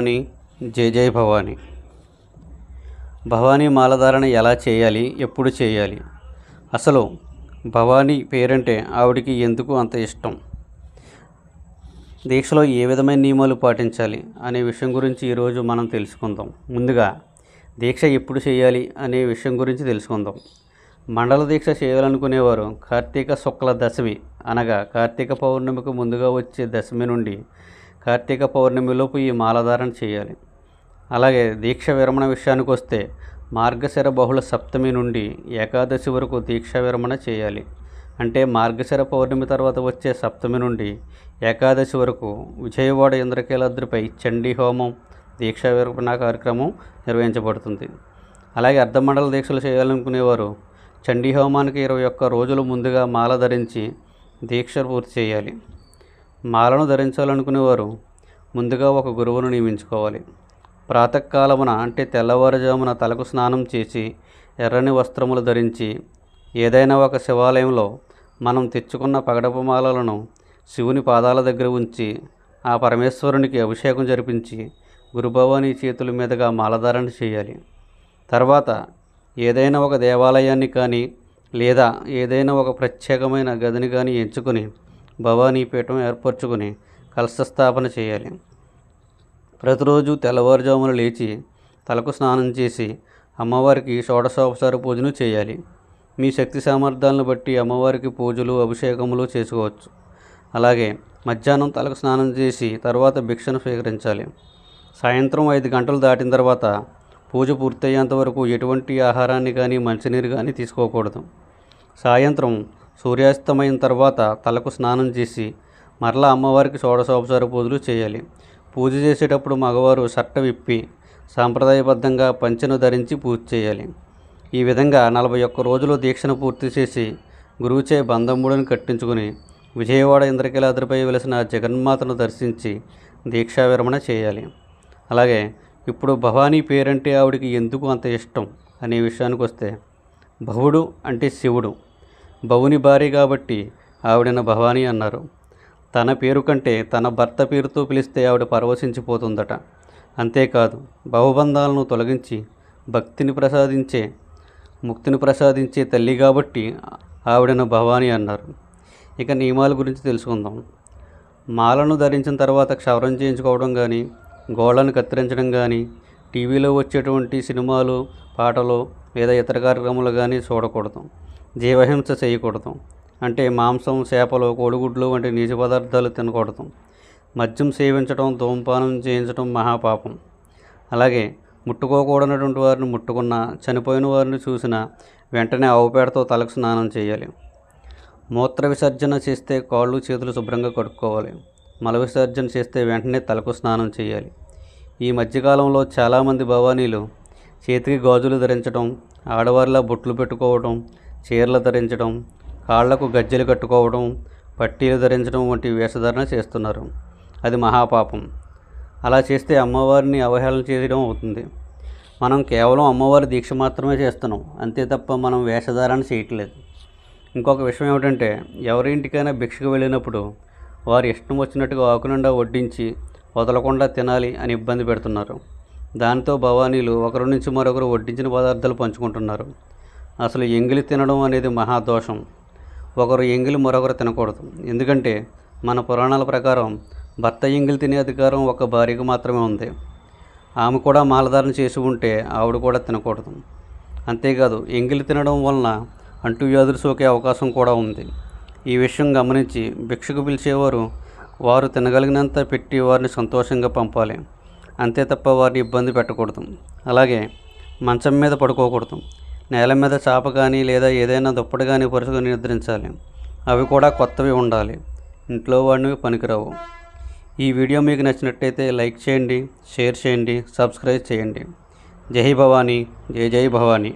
భవానీ జయ జయ భవానీ భవానీ మాలధారణ ఎలా చేయాలి ఎప్పుడు చేయాలి అసలు భవానీ పేరంటే ఆవిడికి ఎందుకు అంత ఇష్టం దీక్షలో ఏ విధమైన నియమాలు పాటించాలి అనే విషయం గురించి ఈరోజు మనం తెలుసుకుందాం ముందుగా దీక్ష ఎప్పుడు చేయాలి అనే విషయం గురించి తెలుసుకుందాం మండల దీక్ష చేయాలనుకునేవారు కార్తీక శుక్ల దశమి అనగా కార్తీక పౌర్ణమికి ముందుగా వచ్చే దశమి నుండి కార్తీక పౌర్ణమిలోపు ఈ మాలధారణ చేయాలి అలాగే దీక్ష విరమణ విషయానికి వస్తే మార్గశిర బహుళ సప్తమి నుండి ఏకాదశి వరకు దీక్ష విరమణ చేయాలి అంటే మార్గశిర పౌర్ణమి తర్వాత వచ్చే సప్తమి నుండి ఏకాదశి వరకు విజయవాడ ఇంద్రకీలాద్రిపై చండీ హోమం దీక్షా విరమణ కార్యక్రమం నిర్వహించబడుతుంది అలాగే అర్ధమండల దీక్షలు చేయాలనుకునేవారు చండీ హోమానికి ఇరవై ఒక్క రోజులు ముందుగా మాల ధరించి దీక్ష పూర్తి చేయాలి మాలను ధరించాలనుకునేవారు ముందుగా ఒక గురువును నియమించుకోవాలి ప్రాతకాలమున అంటే తెల్లవారుజామున తలకు స్నానం చేసి ఎర్రని వస్త్రములు ధరించి ఏదైనా ఒక శివాలయంలో మనం తెచ్చుకున్న పగడపమాలలను శివుని పాదాల దగ్గర ఉంచి ఆ పరమేశ్వరునికి అభిషేకం జరిపించి గురుభవాని చేతుల మీదుగా మాలధారణ చేయాలి తర్వాత ఏదైనా ఒక దేవాలయాన్ని కానీ లేదా ఏదైనా ఒక ప్రత్యేకమైన గదిని కానీ ఎంచుకుని భవానీ పీఠం ఏర్పరచుకుని కలశస్థాపన చేయాలి ప్రతిరోజు తెల్లవారుజామున లేచి తలకు స్నానం చేసి అమ్మవారికి షోడశోపచార పూజను చేయాలి మీ శక్తి సామర్థ్యాలను బట్టి అమ్మవారికి పూజలు అభిషేకములు చేసుకోవచ్చు అలాగే మధ్యాహ్నం తలకు స్నానం చేసి తర్వాత భిక్షను స్వీకరించాలి సాయంత్రం ఐదు గంటలు దాటిన తర్వాత పూజ పూర్తయ్యేంత వరకు ఎటువంటి ఆహారాన్ని కానీ మంచినీరు కానీ తీసుకోకూడదు సాయంత్రం సూర్యాస్తమైన తర్వాత తలకు స్నానం చేసి మరలా అమ్మవారికి షోడశోపచార పూజలు చేయాలి పూజ చేసేటప్పుడు మగవారు సట్ట విప్పి సాంప్రదాయబద్ధంగా పంచెను ధరించి పూజ చేయాలి ఈ విధంగా నలభై ఒక్క రోజులు దీక్షను పూర్తి చేసి గురువుచే బంధముడిని కట్టించుకుని విజయవాడ ఇంద్రకీలాద్రిపై వెలిసిన జగన్మాతను దర్శించి దీక్షా విరమణ చేయాలి అలాగే ఇప్పుడు భవానీ పేరంటే ఆవిడికి ఎందుకు అంత ఇష్టం అనే విషయానికి వస్తే భవుడు అంటే శివుడు భవుని భార్య కాబట్టి ఆవిడను భవానీ అన్నారు తన పేరు కంటే తన భర్త పేరుతో పిలిస్తే ఆవిడ పరవశించిపోతుందట అంతేకాదు భవబంధాలను తొలగించి భక్తిని ప్రసాదించే ముక్తిని ప్రసాదించే తల్లి కాబట్టి ఆవిడను భవాని అన్నారు ఇక నియమాల గురించి తెలుసుకుందాం మాలను ధరించిన తర్వాత క్షవరం చేయించుకోవడం కానీ గోళ్ళను కత్తిరించడం కానీ టీవీలో వచ్చేటువంటి సినిమాలు పాటలు లేదా ఇతర కార్యక్రమాలు కానీ చూడకూడదు జీవహింస చేయకూడదు అంటే మాంసం చేపలు కోడిగుడ్లు వంటి నిజ పదార్థాలు తినకూడదు మద్యం సేవించడం ధూమపానం చేయించడం మహాపాపం అలాగే ముట్టుకోకూడనటువంటి వారిని ముట్టుకున్న చనిపోయిన వారిని చూసిన వెంటనే ఆవు పేడతో తలకు స్నానం చేయాలి మూత్ర విసర్జన చేస్తే కాళ్ళు చేతులు శుభ్రంగా కడుక్కోవాలి మల విసర్జన చేస్తే వెంటనే తలకు స్నానం చేయాలి ఈ మధ్యకాలంలో చాలామంది భవానీలు చేతికి గాజులు ధరించడం ఆడవారిలా బొట్లు పెట్టుకోవడం చీరలు ధరించడం కాళ్లకు గజ్జెలు కట్టుకోవడం పట్టీలు ధరించడం వంటి వేషధారణ చేస్తున్నారు అది మహాపాపం అలా చేస్తే అమ్మవారిని అవహేళన చేయడం అవుతుంది మనం కేవలం అమ్మవారి దీక్ష మాత్రమే చేస్తున్నాం అంతే తప్ప మనం వేషధారణ చేయట్లేదు ఇంకొక విషయం ఏమిటంటే ఎవరింటికైనా భిక్షకు వెళ్ళినప్పుడు వారి ఇష్టం వచ్చినట్టుగా ఆకునుండా వడ్డించి వదలకుండా తినాలి అని ఇబ్బంది పెడుతున్నారు దానితో భవానీలు ఒకరి నుంచి మరొకరు వడ్డించిన పదార్థాలు పంచుకుంటున్నారు అసలు ఎంగిలి తినడం అనేది మహాదోషం ఒకరు ఎంగిలి మరొకరు తినకూడదు ఎందుకంటే మన పురాణాల ప్రకారం భర్త ఎంగిలి తినే అధికారం ఒక భార్యకు మాత్రమే ఉంది ఆమె కూడా మాలధారణ చేసి ఉంటే ఆవిడ కూడా తినకూడదు అంతేకాదు ఎంగిలి తినడం వలన అంటువ్యాధులు సోకే అవకాశం కూడా ఉంది ఈ విషయం గమనించి భిక్షకు పిలిచేవారు వారు తినగలిగినంత పెట్టి వారిని సంతోషంగా పంపాలి అంతే తప్ప వారిని ఇబ్బంది పెట్టకూడదు అలాగే మంచం మీద పడుకోకూడదు నేల మీద చాప కానీ లేదా ఏదైనా దుప్పటి కానీ పరుచుకొని నిద్రించాలి అవి కూడా కొత్తవి ఉండాలి ఇంట్లో వాడిని పనికిరావు ఈ వీడియో మీకు నచ్చినట్టయితే లైక్ చేయండి షేర్ చేయండి సబ్స్క్రైబ్ చేయండి జై భవానీ జై జై భవానీ